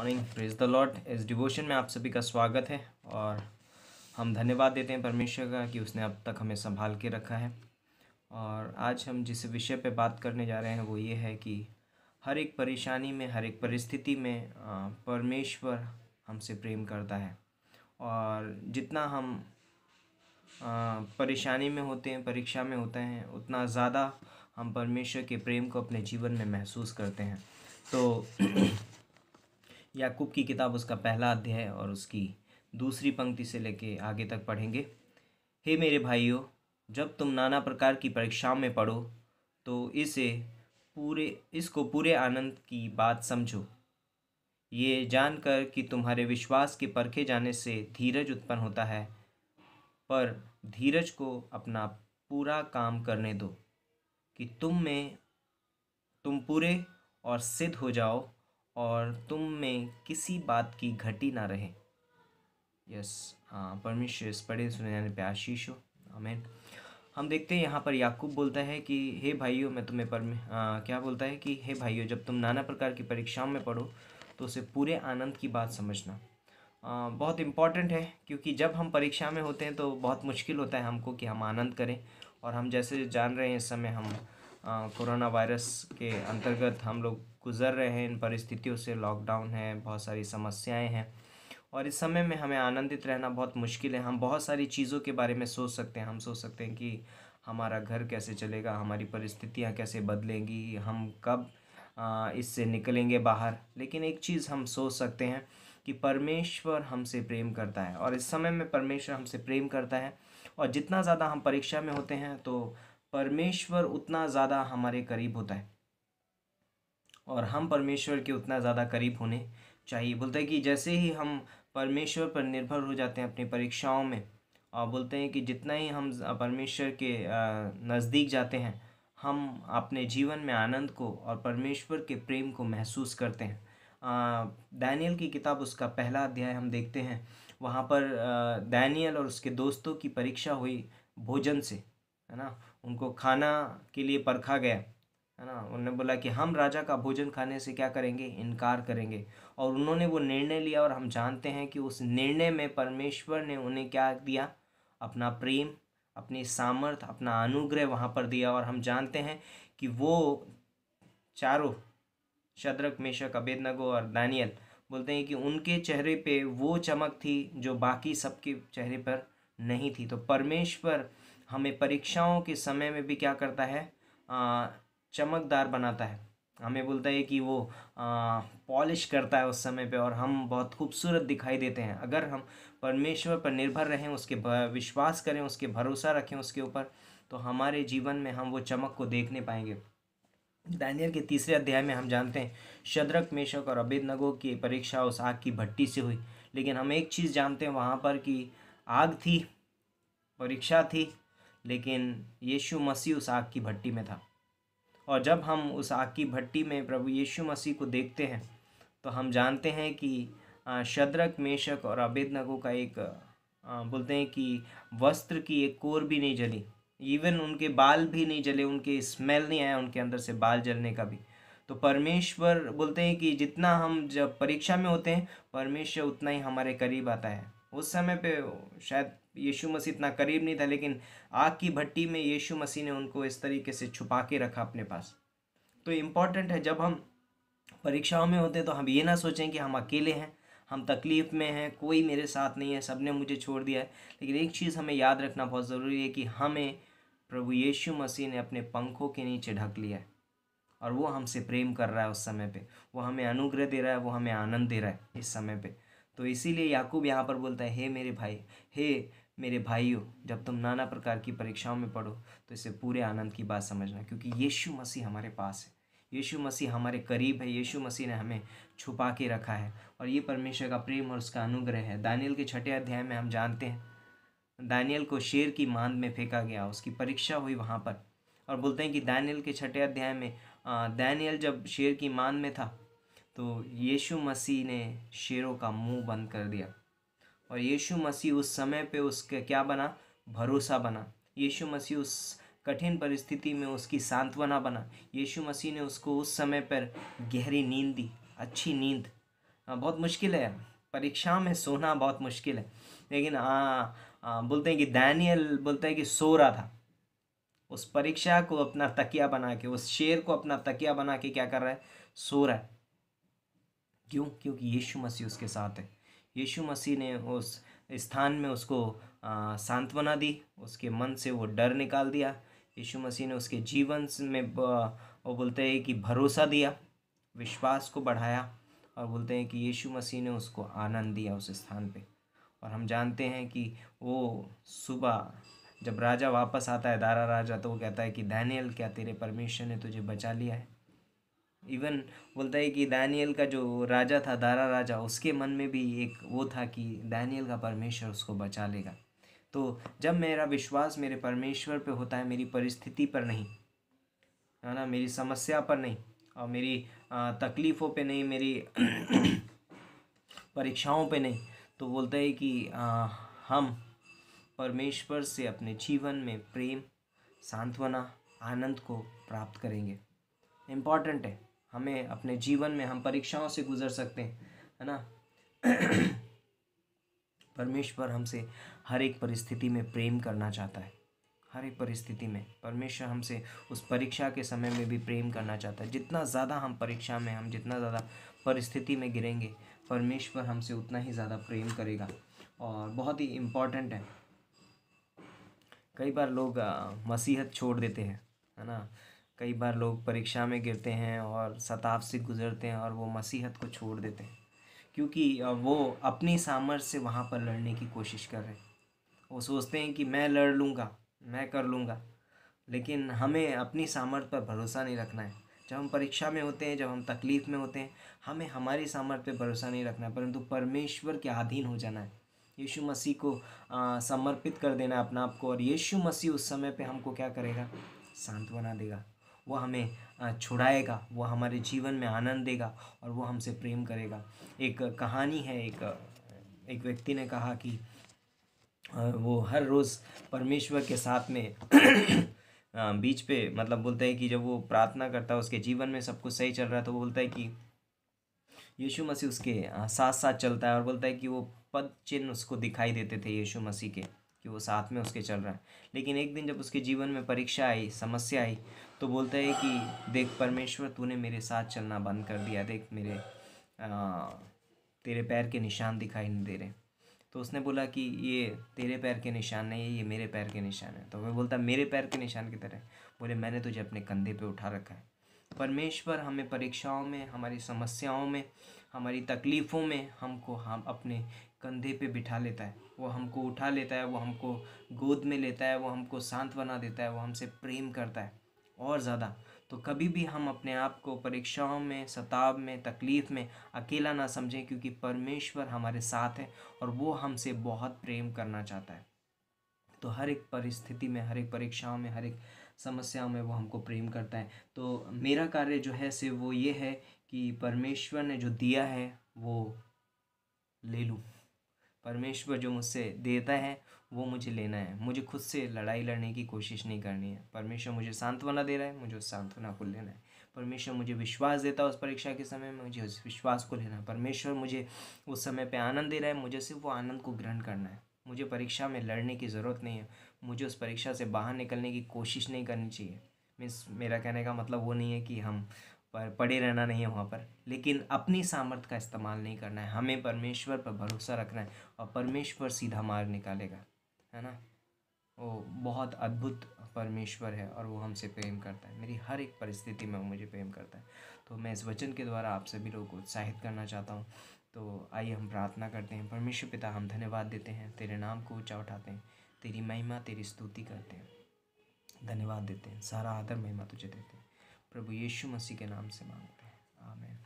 morning praise the Lord इस devotion में आप सभी का स्वागत है और हम धन्यवाद देते हैं परमेश्वर का कि उसने अब तक हमें संभाल के रखा है और आज हम जिस विषय पे बात करने जा रहे हैं वो ये है कि हर एक परेशानी में हर एक परिस्थिति में परमेश्वर हमसे प्रेम करता है और जितना हम परेशानी में होते हैं परीक्षा में होते हैं उतना ज़्यादा हम परमेश्वर के प्रेम को अपने जीवन में महसूस करते हैं तो याकूब की किताब उसका पहला अध्याय और उसकी दूसरी पंक्ति से लेके आगे तक पढ़ेंगे हे मेरे भाइयों जब तुम नाना प्रकार की परीक्षाओं में पढ़ो तो इसे पूरे इसको पूरे आनंद की बात समझो ये जानकर कि तुम्हारे विश्वास के परखे जाने से धीरज उत्पन्न होता है पर धीरज को अपना पूरा काम करने दो कि तुम में तुम पूरे और सिद्ध हो जाओ और तुम में किसी बात की घटी ना रहे यस हाँ परमेश्वर पढ़े सुने जाने पे आशीष हो हमें हम देखते हैं यहाँ पर याकूब बोलता है कि हे भाइयों मैं तुम्हें परमे आ, क्या बोलता है कि हे भाइयों जब तुम नाना प्रकार की परीक्षाओं में पढ़ो तो उसे पूरे आनंद की बात समझना आ, बहुत इम्पॉर्टेंट है क्योंकि जब हम परीक्षा में होते हैं तो बहुत मुश्किल होता है हमको कि हम आनंद करें और हम जैसे जान रहे हैं इस समय हम कोरोना वायरस के अंतर्गत हम लोग गुज़र रहे हैं इन परिस्थितियों से लॉकडाउन है बहुत सारी समस्याएं हैं और इस समय में हमें आनंदित रहना बहुत मुश्किल है हम बहुत सारी चीज़ों के बारे में सोच सकते हैं हम सोच सकते हैं कि हमारा घर कैसे चलेगा हमारी परिस्थितियाँ कैसे बदलेंगी हम कब इससे निकलेंगे बाहर लेकिन एक चीज़ हम सोच सकते हैं कि परमेश्वर हमसे प्रेम करता है और इस समय में परमेश्वर हमसे प्रेम करता है और जितना ज़्यादा हम परीक्षा में होते हैं तो परमेश्वर उतना ज़्यादा हमारे करीब होता है और हम परमेश्वर के उतना ज़्यादा करीब होने चाहिए बोलते हैं कि जैसे ही हम परमेश्वर पर निर्भर हो जाते हैं अपनी परीक्षाओं में और बोलते हैं कि जितना ही हम परमेश्वर के नज़दीक जाते हैं हम अपने जीवन में आनंद को और परमेश्वर के प्रेम को महसूस करते हैं दैनियल की किताब उसका पहला अध्याय हम देखते हैं वहाँ पर दैनियल और उसके दोस्तों की परीक्षा हुई भोजन से है ना उनको खाना के लिए परखा गया है ना उन्होंने बोला कि हम राजा का भोजन खाने से क्या करेंगे इनकार करेंगे और उन्होंने वो निर्णय लिया और हम जानते हैं कि उस निर्णय में परमेश्वर ने उन्हें क्या दिया अपना प्रेम अपनी सामर्थ अपना अनुग्रह वहाँ पर दिया और हम जानते हैं कि वो चारों शद्रक मेशक अबेदनगो और दानियल बोलते हैं कि उनके चेहरे पे वो चमक थी जो बाकी सबके चेहरे पर नहीं थी तो परमेश्वर हमें परीक्षाओं के समय में भी क्या करता है चमकदार बनाता है हमें बोलता है कि वो पॉलिश करता है उस समय पे और हम बहुत खूबसूरत दिखाई देते हैं अगर हम परमेश्वर पर निर्भर रहें उसके विश्वास करें उसके भरोसा रखें उसके ऊपर तो हमारे जीवन में हम वो चमक को देखने पाएंगे दानियल के तीसरे अध्याय में हम जानते हैं शदरक मेशक और अबेदनगो की परीक्षा उस आग की भट्टी से हुई लेकिन हम एक चीज़ जानते हैं वहाँ पर कि आग थी परीक्षा थी लेकिन यीशु मसीह उस आग की भट्टी में था और जब हम उस आग की भट्टी में प्रभु यीशु मसीह को देखते हैं तो हम जानते हैं कि शद्रक मेशक और अबेदनगो का एक बोलते हैं कि वस्त्र की एक कोर भी नहीं जली इवन उनके बाल भी नहीं जले उनके स्मेल नहीं आया उनके अंदर से बाल जलने का भी तो परमेश्वर बोलते हैं कि जितना हम जब परीक्षा में होते हैं परमेश्वर उतना ही हमारे करीब आता है उस समय पे शायद यीशु मसीह इतना करीब नहीं था लेकिन आग की भट्टी में यीशु मसीह ने उनको इस तरीके से छुपा के रखा अपने पास तो इम्पॉर्टेंट है जब हम परीक्षाओं में होते तो हम ये ना सोचें कि हम अकेले हैं हम तकलीफ़ में हैं कोई मेरे साथ नहीं है सब ने मुझे छोड़ दिया है लेकिन एक चीज़ हमें याद रखना बहुत ज़रूरी है कि हमें प्रभु यीशु मसीह ने अपने पंखों के नीचे ढक लिया है और वो हमसे प्रेम कर रहा है उस समय पे वो हमें अनुग्रह दे रहा है वो हमें आनंद दे रहा है इस समय पे तो इसीलिए याकूब यहाँ पर बोलता है हे मेरे भाई हे मेरे भाइयों जब तुम नाना प्रकार की परीक्षाओं में पढ़ो तो इसे पूरे आनंद की बात समझना क्योंकि यीशु मसीह हमारे पास है यीशु मसीह हमारे करीब है यीशु मसीह ने हमें छुपा के रखा है और ये परमेश्वर का प्रेम और उसका अनुग्रह है दानियल के छठे अध्याय में हम जानते हैं दानियल को शेर की मांद में फेंका गया उसकी परीक्षा हुई वहाँ पर और बोलते हैं कि दानियल के छठे अध्याय में दानियल जब शेर की मांद में था तो यीशु मसीह ने शेरों का मुंह बंद कर दिया और यीशु मसीह उस समय पे उसके क्या बना भरोसा बना यीशु मसीह उस कठिन परिस्थिति में उसकी सांत्वना बना यीशु मसीह ने उसको उस समय पर गहरी नींद दी अच्छी नींद हाँ, बहुत मुश्किल है परीक्षा में सोना बहुत मुश्किल है लेकिन आ, हाँ, आ, हाँ, बोलते हैं कि दैनियल बोलते हैं कि सो रहा था उस परीक्षा को अपना तकिया बना के उस शेर को अपना तकिया बना के क्या कर रहा है सो रहा है क्यों क्योंकि यीशु मसीह उसके साथ है यीशु मसीह ने उस स्थान में उसको सांत्वना दी उसके मन से वो डर निकाल दिया यीशु मसीह ने उसके जीवन में वो बोलते हैं कि भरोसा दिया विश्वास को बढ़ाया और बोलते हैं कि यीशु मसीह ने उसको आनंद दिया उस स्थान पे और हम जानते हैं कि वो सुबह जब राजा वापस आता है दारा राजा तो वो कहता है कि दैनियल क्या तेरे परमेश्वर ने तुझे बचा लिया है इवन बोलता है कि दानियल का जो राजा था दारा राजा उसके मन में भी एक वो था कि दानियल का परमेश्वर उसको बचा लेगा तो जब मेरा विश्वास मेरे परमेश्वर पे होता है मेरी परिस्थिति पर नहीं है ना मेरी समस्या पर नहीं और मेरी तकलीफ़ों पे नहीं मेरी परीक्षाओं पे नहीं तो बोलता है कि आ, हम परमेश्वर से अपने जीवन में प्रेम सांत्वना आनंद को प्राप्त करेंगे इम्पॉर्टेंट है हमें अपने जीवन में हम परीक्षाओं से गुजर सकते हैं है ना परमेश्वर हमसे हर एक परिस्थिति में प्रेम करना चाहता है हर एक परिस्थिति में परमेश्वर हमसे उस परीक्षा के समय में भी प्रेम करना चाहता है जितना ज़्यादा हम परीक्षा में हम जितना ज़्यादा परिस्थिति में गिरेंगे परमेश्वर हमसे उतना ही ज़्यादा प्रेम करेगा और बहुत ही इम्पॉर्टेंट है कई बार लोग मसीहत छोड़ देते हैं है ना कई बार लोग परीक्षा में गिरते हैं और सताव से गुज़रते हैं और वो मसीहत को छोड़ देते हैं क्योंकि वो अपनी सामर्थ्य से वहाँ पर लड़ने की कोशिश कर रहे हैं वो सोचते हैं कि मैं लड़ लूँगा मैं कर लूँगा लेकिन हमें अपनी सामर्थ्य पर भरोसा नहीं रखना है जब हम परीक्षा में होते हैं जब हम तकलीफ़ में होते हैं हमें हमारी सामर्थ्य पर भरोसा नहीं रखना है परंतु परमेश्वर के अधीन हो जाना है यीशु मसीह को समर्पित कर देना अपना आप को और यीशु मसीह उस समय पे हमको क्या करेगा सांत्वना देगा वो हमें छुड़ाएगा वो हमारे जीवन में आनंद देगा और वो हमसे प्रेम करेगा एक कहानी है एक एक व्यक्ति ने कहा कि वो हर रोज़ परमेश्वर के साथ में बीच पे मतलब बोलता है कि जब वो प्रार्थना करता है उसके जीवन में सब कुछ सही चल रहा है तो वो बोलता है कि यीशु मसीह उसके साथ साथ चलता है और बोलता है कि वो पद चिन्ह उसको दिखाई देते थे यीशु मसीह के कि वो साथ में उसके चल रहा है लेकिन एक दिन जब उसके जीवन में परीक्षा आई समस्या आई तो बोलता है कि देख परमेश्वर तूने मेरे साथ चलना बंद कर दिया देख मेरे आ, तेरे पैर के निशान दिखाई नहीं दे रहे तो उसने बोला कि ये तेरे पैर के निशान नहीं है ये मेरे पैर के निशान है तो वह बोलता मेरे पैर के निशान की तरह बोले मैंने तुझे अपने कंधे पर उठा रखा है परमेश्वर हमें परीक्षाओं में हमारी समस्याओं में हमारी तकलीफ़ों में हमको हम अपने कंधे पे बिठा लेता है वो हमको उठा लेता है वो हमको गोद में लेता है वो हमको शांत बना देता है वो हमसे प्रेम करता है और ज़्यादा तो कभी भी हम अपने आप को परीक्षाओं में सताव में तकलीफ़ में अकेला ना समझें क्योंकि परमेश्वर हमारे साथ है और वो हमसे बहुत प्रेम करना चाहता है तो हर एक परिस्थिति में हर एक परीक्षाओं में हर एक समस्याओं में वो हमको प्रेम करता है तो मेरा कार्य जो है सिर्फ वो ये है कि परमेश्वर ने जो दिया है वो ले लूँ परमेश्वर जो मुझसे देता है वो मुझे लेना है मुझे खुद से लड़ाई लड़ने की कोशिश नहीं करनी है परमेश्वर मुझे सांत्वना दे रहा है मुझे उस सांत्वना को लेना है परमेश्वर मुझे विश्वास देता है उस परीक्षा के समय में मुझे उस विश्वास को लेना है परमेश्वर मुझे उस समय पे आनंद दे रहा है मुझे सिर्फ वो आनंद को ग्रहण करना है मुझे परीक्षा में लड़ने की ज़रूरत नहीं है मुझे उस परीक्षा से बाहर निकलने की कोशिश नहीं करनी चाहिए मीन्स मेरा कहने का मतलब वो नहीं है कि हम पर पड़े रहना नहीं है वहाँ पर लेकिन अपनी सामर्थ्य का इस्तेमाल नहीं करना है हमें परमेश्वर पर भरोसा रखना है और परमेश्वर सीधा मार्ग निकालेगा है ना वो बहुत अद्भुत परमेश्वर है और वो हमसे प्रेम करता है मेरी हर एक परिस्थिति में वो मुझे प्रेम करता है तो मैं इस वचन के द्वारा आप सभी लोगों को उत्साहित करना चाहता हूँ तो आइए हम प्रार्थना करते हैं परमेश्वर पिता हम धन्यवाद देते हैं तेरे नाम को ऊँचा उठाते हैं तेरी महिमा तेरी स्तुति करते हैं धन्यवाद देते हैं सारा आदर महिमा तुझे देते हैं प्रभु यीशु मसीह के नाम से मांगते हैं आमेन